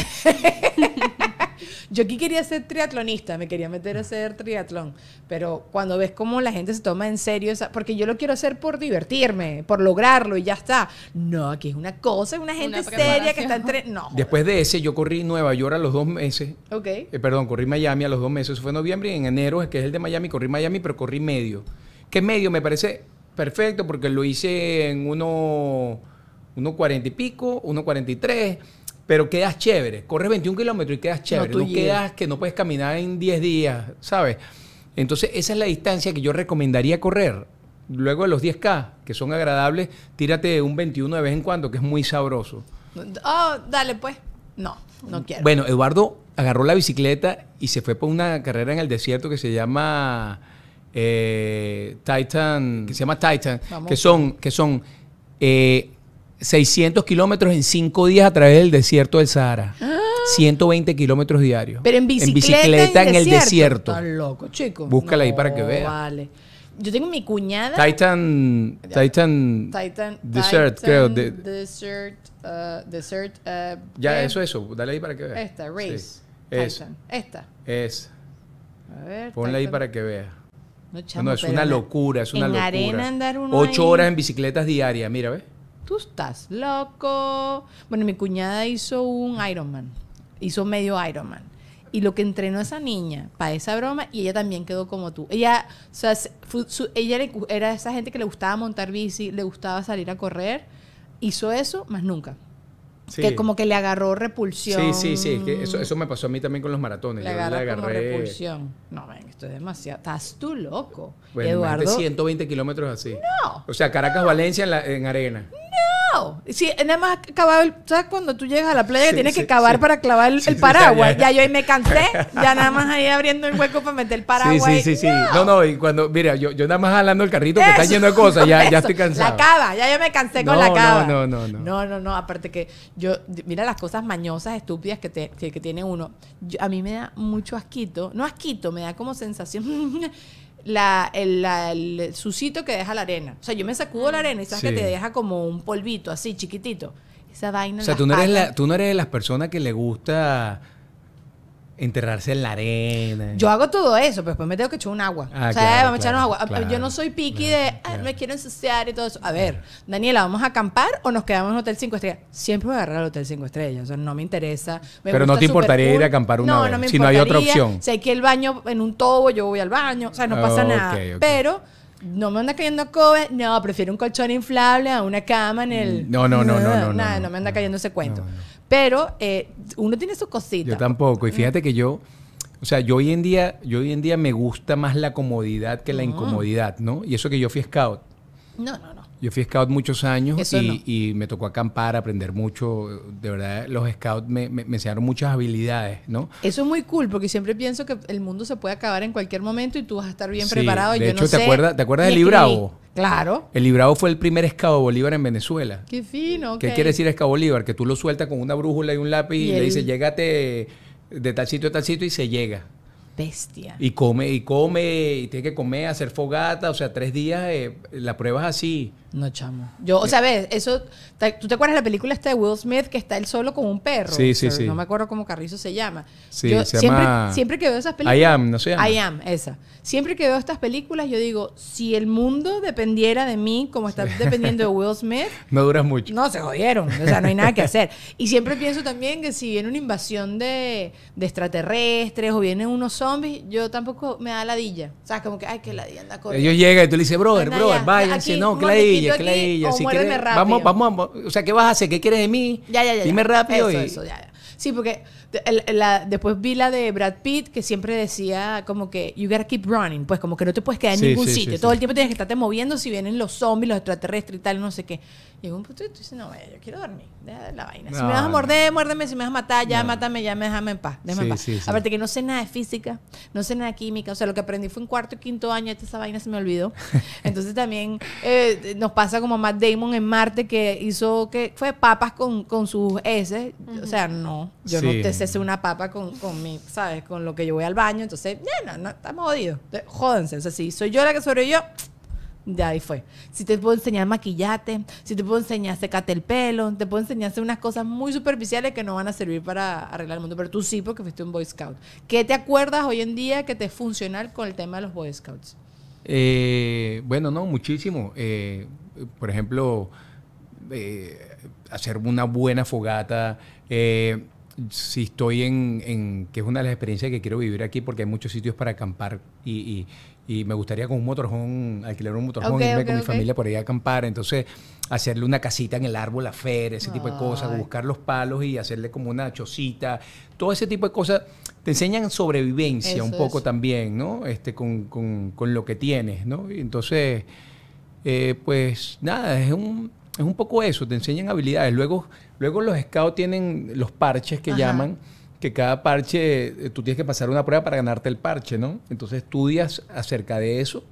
A: Yo aquí quería ser triatlonista, me quería meter a hacer triatlón, pero cuando ves cómo la gente se toma en serio, esa, porque yo lo quiero hacer por divertirme, por lograrlo y ya está. No, aquí es una cosa, es una gente seria que está entre... No.
B: Después de ese, yo corrí Nueva York a los dos meses. Ok. Eh, perdón, corrí Miami a los dos meses. Eso fue en noviembre y en enero, que es el de Miami, corrí Miami, pero corrí medio. ¿Qué medio? Me parece perfecto porque lo hice en uno, uno cuarenta y pico, uno cuarenta y tres pero quedas chévere. Corres 21 kilómetros y quedas chévere. No, quedas que no puedes caminar en 10 días, ¿sabes? Entonces, esa es la distancia que yo recomendaría correr. Luego de los 10K, que son agradables, tírate un 21 de vez en cuando, que es muy sabroso.
A: Oh, dale pues. No, no quiero.
B: Bueno, Eduardo agarró la bicicleta y se fue por una carrera en el desierto que se llama eh, Titan, que se llama Titan, que son, que son eh, 600 kilómetros en 5 días a través del desierto del Sahara. 120 ah. kilómetros diarios. Pero en bicicleta. En el desierto. Está
A: loco, chico. Búscala ahí para que vea. Yo tengo mi cuñada.
B: Titan. Titan. Titan. Desert, creo.
A: desert. Uh, desert. Uh, ya, eso, eso. Dale ahí para que vea. Esta, Race. Sí. Esta. es A ver. Ponla ahí para que vea. No, es una locura, es una en locura. Arena andar Ocho horas en
B: bicicletas diarias, mira, ¿ves?
A: tú estás loco. Bueno, mi cuñada hizo un Ironman, hizo medio Ironman. Y lo que entrenó a esa niña para esa broma, y ella también quedó como tú. Ella, o sea, ella era esa gente que le gustaba montar bici, le gustaba salir a correr. Hizo eso, más nunca. Que como que le agarró repulsión. Sí, sí, sí. eso, eso
B: me pasó a mí también con los maratones. Le agarré
A: repulsión. No, ven, esto es demasiado. Estás tú loco. Eduardo.
B: 120 kilómetros así. No. O sea, Caracas-Valencia en, en, arena.
A: Sí, nada más acabado el. ¿Sabes cuando tú llegas a la playa que tienes que cavar para clavar el, paraguas? Ya, yo ahí me cansé, ya nada más ahí abriendo el hueco para meter el paraguas. Sí, sí, sí. No.
B: no, y cuando. Mira, yo, yo nada más jalando el carrito que está lleno de cosas, ya, ya estoy cansado. La
A: cava, ya yo me cansé con la cava. No, no, no, no. No, no, Aparte que yo. Mira las cosas mañosas, estúpidas que, te, que, tiene uno. a mí me da mucho asquito. No asquito, me da como sensación. la, el, sucito que deja la arena. O sea, yo me sacudo la arena y sabes que te deja como un polvito así chiquitito. Esa vaina. O sea, tú no, eres la,
B: tú no eres de las personas que le gusta enterrarse en la arena. Yo
A: hago todo eso, pero después me tengo que echar un agua. Ah, o sea, vamos a echarnos agua. Ah, yo no soy piqui de, me quiero ensuciar y todo eso. A ver, Daniela, ¿vamos a acampar o nos quedamos en Hotel cinco Estrellas? Siempre voy a agarrar el Hotel cinco Estrellas. O sea, no me interesa. pero no te importaría ir a acampar una no, No, me si no hay otra opción. Sé que el baño en un tobo, yo voy al baño. O sea, no pasa nada. Pero no me anda cayendo COVID. No, prefiero un colchón inflable a una cama en el. No, no, no, no. no, no, no me anda cayendo ese cuento. Pero eh, uno tiene su cosita. Yo
B: tampoco. Y fíjate mm. que yo, o sea, yo hoy en día, yo hoy en día me gusta más la comodidad que la ah. incomodidad, ¿no? Y eso que yo fui scout. No, no, no. Yo fui scout muchos años y, me tocó acampar, aprender mucho. De verdad, los scouts me, enseñaron muchas habilidades, ¿no?
A: Eso es muy cool, porque siempre pienso que el mundo se puede acabar en cualquier momento y tú vas a estar bien sí, preparado. De yo hecho, ¿te, sé, acuerdas, ¿te acuerdas del Libravo? Claro.
B: El Libravo fue el primer scout Bolívar en Venezuela. Qué fino. ¿Qué quiere decir scout Bolívar? Que tú lo sueltas con una brújula y un lápiz y, le dices, llégate de tal sitio a tal sitio y se llega. Bestia. Y come, y come, y tiene que comer, hacer fogata, o sea, tres días, eh, La prueba es así.
A: No, chamo. Yo, o sea, ves, eso. ¿Tú te acuerdas la película esta de Will Smith que está él solo con un perro? Sí, sí, sí. No me acuerdo cómo Carrizo se llama. Sí, yo siempre, siempre que veo esas películas. I am, no sé I am, esa. Siempre que veo estas películas, yo digo, si el mundo dependiera de mí, como está dependiendo de Will Smith.
B: no duras mucho.
A: No, se jodieron. O sea, no hay nada que hacer. Y siempre pienso también que si viene una invasión de, extraterrestres o vienen unos zombies, yo tampoco me da dilla O sea, como que, ay, que dilla anda corriendo. Ellos
B: llegan y tú le dices, brother, brother, váyanse, no, que yo aquí, Clay, o si quieres, rápido. Vamos, vamos, o sea, ¿qué vas a hacer? ¿Qué quieres de mí?
A: Ya, ya, ya. Dime rápido eso, y... Eso, ya, ya. Sí, porque después vi la de Brad Pitt que siempre decía como que you gotta keep running, pues como que no te puedes quedar en ningún sitio. Todo el tiempo tienes que estarte moviendo si vienen los zombies, los extraterrestres y tal, no sé qué. Llegó un punto y tú dices, no, yo quiero dormir, deja de la vaina. si me vas a morder, muérdeme, si me vas a matar, ya mátame, ya me déjame en paz, déjame en paz. Aparte que no sé nada de física, no sé nada de química, o sea, lo que aprendí fue en cuarto y quinto año, esta esa vaina se me olvidó. Entonces también eh, nos pasa como Matt Damon en Marte que hizo que fue papas con, sus S, o sea, no, yo no te hacer una papa con, mi, ¿sabes? Con lo que yo voy al baño. Entonces, no, no, no estamos jodidos. Jódense. O sea, si soy yo la que sobrevivió, ya ahí fue. Si te puedo enseñar maquillate, si te puedo enseñar secate el pelo, te puedo enseñar unas cosas muy superficiales que no van a servir para arreglar el mundo. Pero tú sí, porque fuiste un Boy Scout. ¿Qué te acuerdas hoy en día que te es funcional con el tema de los Boy Scouts?
B: Eh, bueno, no, muchísimo. Eh, por ejemplo, eh, hacer una buena fogata, eh, si estoy en, en, que es una de las experiencias que quiero vivir aquí porque hay muchos sitios para acampar y, me gustaría con un motorhome, alquilar un motorhome, y irme con mi familia por ahí a acampar, entonces hacerle una casita en el árbol, la fer, ese tipo de cosas, buscar los palos y hacerle como una chocita, todo ese tipo de cosas. Te enseñan sobrevivencia un poco también, ¿no? Este, con, con, con, lo que tienes, ¿no? entonces, eh, pues nada, es un, es un poco eso, te enseñan habilidades. Luego Luego los scouts tienen los parches que llaman, que cada parche, eh, tú tienes que pasar una prueba para ganarte el parche, ¿no? Entonces estudias acerca de eso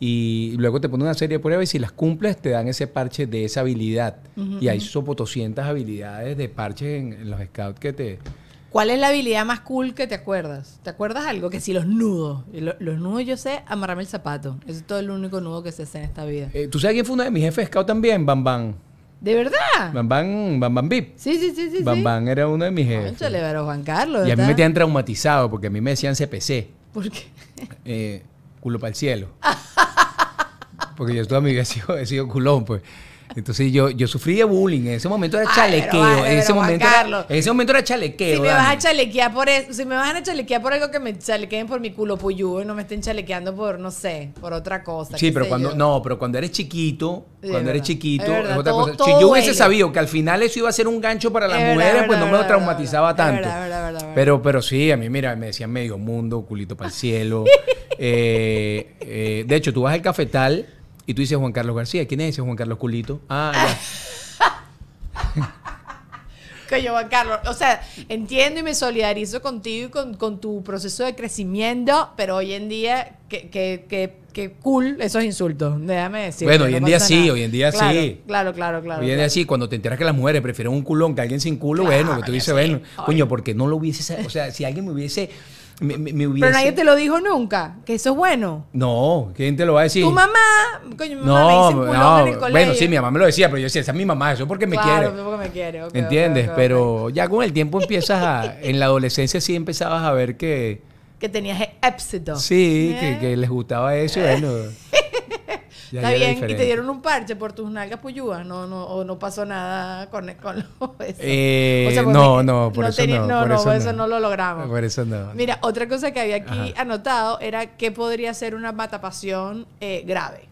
B: y luego te ponen una serie de pruebas y si las cumples te dan ese parche de esa habilidad. y hay 200 habilidades de parches en, los scouts que te,
A: ¿Cuál es la habilidad más cool que te acuerdas? ¿Te acuerdas algo? Que si los nudos. Los, nudos yo sé amarrarme el zapato. Eso es todo el único nudo que se hace en esta vida. Eh, ¿Tú
B: sabes quién fue uno de mis jefes scout también? Bam Bam.
A: ¿De verdad?
B: Bambán, Bambán Bip.
A: Sí, sí, sí, sí.
B: era uno de mis jefes.
A: Eh, pero Juan Carlos. Y a mí me tenían
B: traumatizado porque a mí me decían CPC. ¿Por qué? Eh, culo para el cielo. porque yo estoy mi vida he sido culón, pues. Entonces yo, yo de bullying. En ese momento era chalequeo. en, ese momento era, en chalequeo. Si me, vas a
A: chalequear por e, si me a chalequear por algo que me chalequeen por mi culo polludo y no me estén chalequeando por, no sé, por otra cosa. Sí, pero cuando, no,
B: pero cuando eres chiquito, cuando eres chiquito, es, otra cosa. si yo hubiese sabido que al final eso iba a ser un gancho para las mujeres, pues no me lo traumatizaba tanto. Pero, pero sí, a mí, mira, me decían medio mundo, culito para el cielo. Eh, eh, de hecho, tú vas al cafetal. Y tú dices Juan Carlos García. ¿Quién es ese Juan Carlos Culito? Ah, ya.
A: Coño, Juan Carlos. O sea, entiendo y me solidarizo contigo y con, tu proceso de crecimiento, pero hoy en día, que, que, que, que cool esos insultos. Déjame decir. Bueno, hoy en día sí, hoy en día sí. Claro, claro, claro. Hoy en día
B: sí, cuando te enteras que las mujeres prefieren un culón que alguien sin culo, bueno, que tú dices, bueno, coño, porque no lo hubiese. O sea, si alguien me hubiese pero nadie te lo dijo
A: nunca, que eso es bueno.
B: No, ¿quién te lo va a decir? Tu mamá,
A: coño, mi mamá no, me dice no, en el Bueno, sí, mi mamá
B: me lo decía, pero yo decía, esa es mi mamá, eso porque me claro, quiere.
A: porque me quiere. ¿Entiendes?
B: pero ya con el tiempo empiezas a, en la adolescencia sí empezabas a ver que...
A: Que tenías éxito. Sí, que, ¿Eh? que,
B: les gustaba eso, bueno. Está bien, y te
A: dieron un parche por tus nalgas puyúas, no, no, o no pasó nada con, con eso. Eh, no, no, por eso no. eso, no. lo logramos. Por
B: eso no. Mira,
A: otra cosa que había aquí anotado era que podría ser una matapasión eh, grave.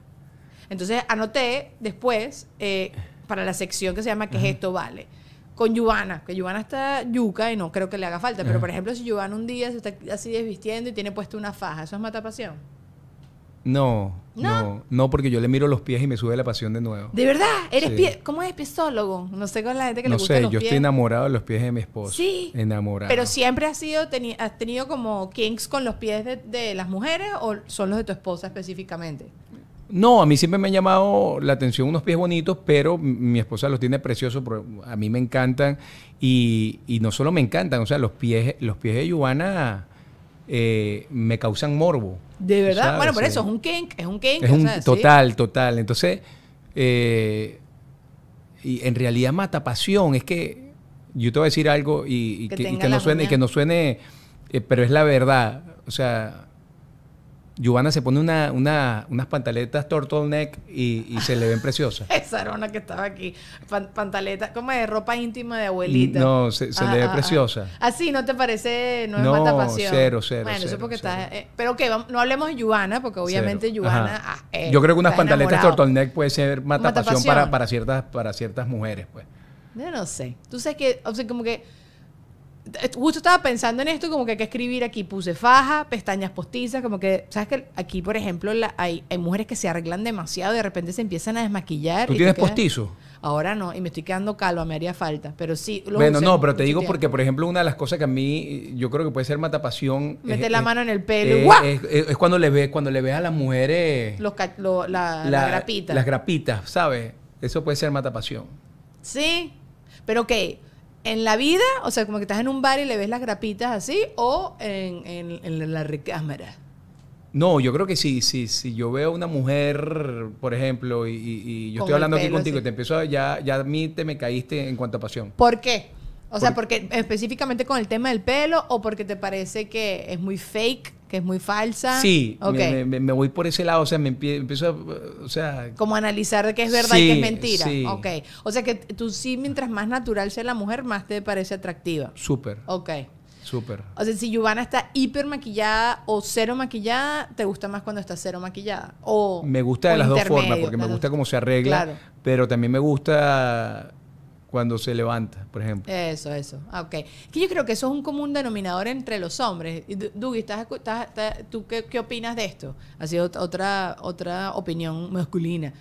A: Entonces anoté después eh, para la sección que se llama ¿Qué es esto vale? Con Yuvana, que Yuvana está yuca y no creo que le haga falta, pero por ejemplo, si Yuvana un día se está así desvistiendo y tiene puesto una faja, ¿eso es matapasión?
B: No, no, no, porque yo le miro los pies y me sube la pasión de nuevo. ¿De verdad? ¿Eres pie
A: ¿Cómo es pisólogo? No sé con la gente que no le No sé, yo estoy
B: enamorado de los pies de mi esposa. Sí. Enamorado. Pero
A: siempre has, sido has tenido como kinks con los pies de, las mujeres o son los de tu esposa específicamente?
B: No, a mí siempre me han llamado la atención unos pies bonitos, pero mi esposa los tiene preciosos, a mí me encantan y, no solo me encantan, o sea, los pies, los pies de Yuana eh, me causan morbo.
A: De verdad, bueno, por eso es un kink, es un kink. total,
B: total. Entonces, eh, y en realidad mata pasión. Es que yo te voy a decir algo y, que, no suene, y que no suene, pero es la verdad. O sea, Yuvana se pone una, unas pantaletas turtleneck y, y se le ven preciosas.
A: Esa era que estaba aquí. pantaletas, como de ropa íntima de abuelita. No, se, le ve ah, ah, ah. preciosa. Así, ¿no te parece? No, es matapación. Cero, cero. Bueno, eso es porque estás. Eh, pero que no hablemos de Yuvana porque obviamente Yuvana eh, Yo creo que unas pantaletas
B: turtleneck puede ser mata, pasión, Para, para, ciertas, para ciertas mujeres, pues.
A: Yo no sé. Tú sabes que, o sea, como que justo estaba pensando en esto, como que hay que escribir aquí, puse faja, pestañas postizas, como que, ¿sabes que Aquí, por ejemplo, hay, mujeres que se arreglan demasiado y de repente se empiezan a desmaquillar. ¿Tú tienes postizo? Ahora no, y me estoy quedando calva, me haría falta, pero sí. Lo bueno, no, pero te digo porque,
B: por ejemplo, una de las cosas que a mí, yo creo que puede ser matapasión. Meter la mano en el pelo. Es, cuando le ves cuando le ve a las mujeres.
A: Los, Las
B: grapitas, ¿sabes? Eso puede ser matapasión.
A: Sí, pero qué en la vida, o sea, como que estás en un bar y le ves las grapitas así, o en, en, la recámara.
B: No, yo creo que sí, Si sí. Yo veo una mujer, por ejemplo, y, yo estoy hablando aquí contigo y te empiezo a, ya, ya a mí te me caíste en cuanto a pasión.
A: ¿Por qué? O sea, porque específicamente con el tema del pelo o porque te parece que es muy fake que es muy falsa. Sí, me,
B: voy por ese lado, o sea, me empiezo a, o sea...
A: Como analizar qué es verdad y qué es mentira. Sí. Ok, o sea que tú sí, mientras más natural sea la mujer, más te parece atractiva. Súper. Ok. Súper. O sea, si Giovanna está hiper maquillada o cero maquillada, ¿te gusta más cuando está cero maquillada? O,
B: me gusta de las dos formas, porque me gusta cómo se arregla, pero también me gusta cuando se levanta, por ejemplo.
A: Eso, eso. Ah, ok. Que yo creo que eso es un común denominador entre los hombres. Dugi, ¿estás, estás, estás, tú qué, opinas de esto? Ha sido otra, otra opinión masculina.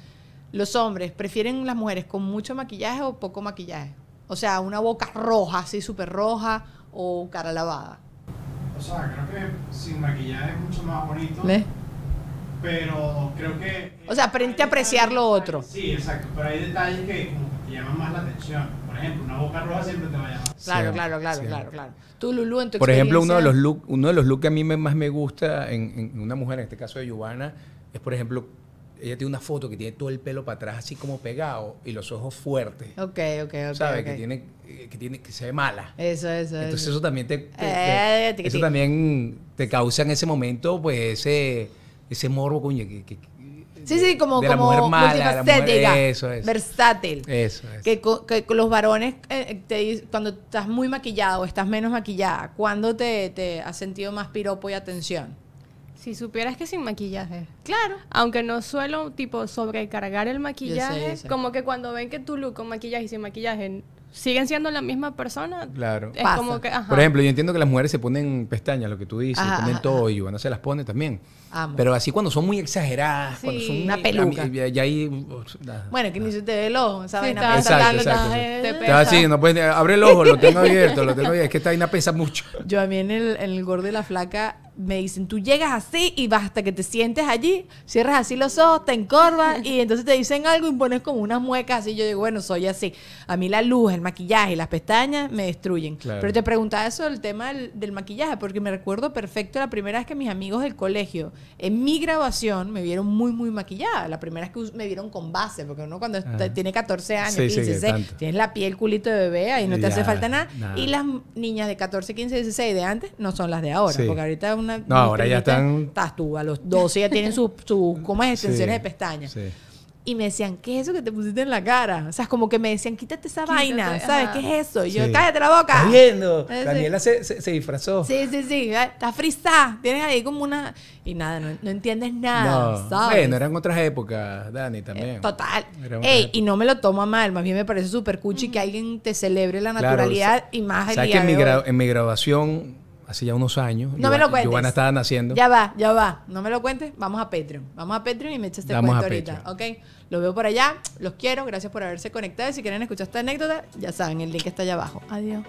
A: ¿Los hombres prefieren las mujeres con mucho maquillaje o poco maquillaje? O sea, una boca roja, así súper roja o cara lavada.
B: O sea, creo que sin maquillaje es mucho más bonito. ¿Ves? Pero creo que...
A: O sea, aprende a apreciar lo otro. Sí,
B: exacto. Pero hay detalles que llama más la atención. Por ejemplo, una boca roja siempre te va a llamar. Claro, claro, claro,
A: claro, Tú, Lulú, en tu Por ejemplo, uno de los looks
B: uno de los looks que a mí más me gusta en, una mujer, en este caso de Giovanna, es, por ejemplo, ella tiene una foto que tiene todo el pelo para atrás así como pegado y los ojos fuertes.
A: Ok, ok, ok. ¿Sabes? Que
B: tiene eh, que tiene que se ve mala. Eso, eso. Entonces eso, también te,
A: eh, eso
B: también te causa en ese momento pues ese ese morbo, coño, que,
A: Sí, sí, como, de como versátil. Eso, es. Que, los varones, eh, te, cuando estás muy maquillado, estás menos maquillada, ¿cuándo te, has sentido más piropo y atención? Si supieras que sin maquillaje. Claro. Aunque no suelo, tipo, sobrecargar el maquillaje. Como que cuando ven que tu look con maquillaje y sin maquillaje siguen siendo la misma persona. Claro. Es como que, ajá. Por ejemplo, yo
B: entiendo que las mujeres se ponen pestañas, lo que tú dices, ponen todo y cuando se las pone también. Pero así cuando son muy
A: exageradas, cuando son una peluca. bueno, que ni siquiera te ve el ojo, ¿sabes? Pues, abre el ojo, lo tengo abierto, Es
B: que esta vaina pesa mucho.
A: Yo a mí en el, el gordo y la flaca me dicen, tú llegas así y vas hasta que te sientes allí, cierras así los ojos, te encorvas y entonces te dicen algo y pones como unas muecas y Yo digo, bueno, soy así. A mí la luz, el maquillaje, las pestañas me destruyen. Pero te preguntaba eso del tema del maquillaje, porque me recuerdo perfecto la primera vez que mis amigos del colegio en mi grabación me vieron muy, muy maquillada. La primera es que me vieron con base, porque uno cuando tiene 14 años, 15, tienes la piel culito de bebé, ahí no te hace falta nada. Y las niñas de 14, 15, 16 de antes no son las de ahora, porque ahorita una... No, ahora ya están... Estás a los 12 ya tienen sus, su, ¿cómo es? Extensiones de pestañas. Sí y me decían, ¿qué es eso que te pusiste en la cara? O sea, como que me decían, quítate esa vaina, ¿sabes? ¿Qué es eso? Y yo, cállate la boca. Está viendo? Daniela
B: se, disfrazó. Sí,
A: sí, sí. Está frisada. Tienes ahí como una... Y nada, no, entiendes nada, no. Bueno, eran
B: otras épocas, Dani, también. Eh,
A: total. Ey, y no me lo toma mal. Más bien me parece súper cuchi que alguien te celebre la naturalidad y más el día que en, mi grabación
B: en mi grabación hace ya unos años. No Yo, me lo cuentes. estaba naciendo. Ya
A: va, ya va. No me lo cuentes. Vamos a Patreon. Vamos a Patreon y me echaste este cuento ahorita. Ok. Lo veo por allá. Los quiero. Gracias por haberse conectado. Si quieren escuchar esta anécdota, ya saben, el link está allá abajo. Adiós.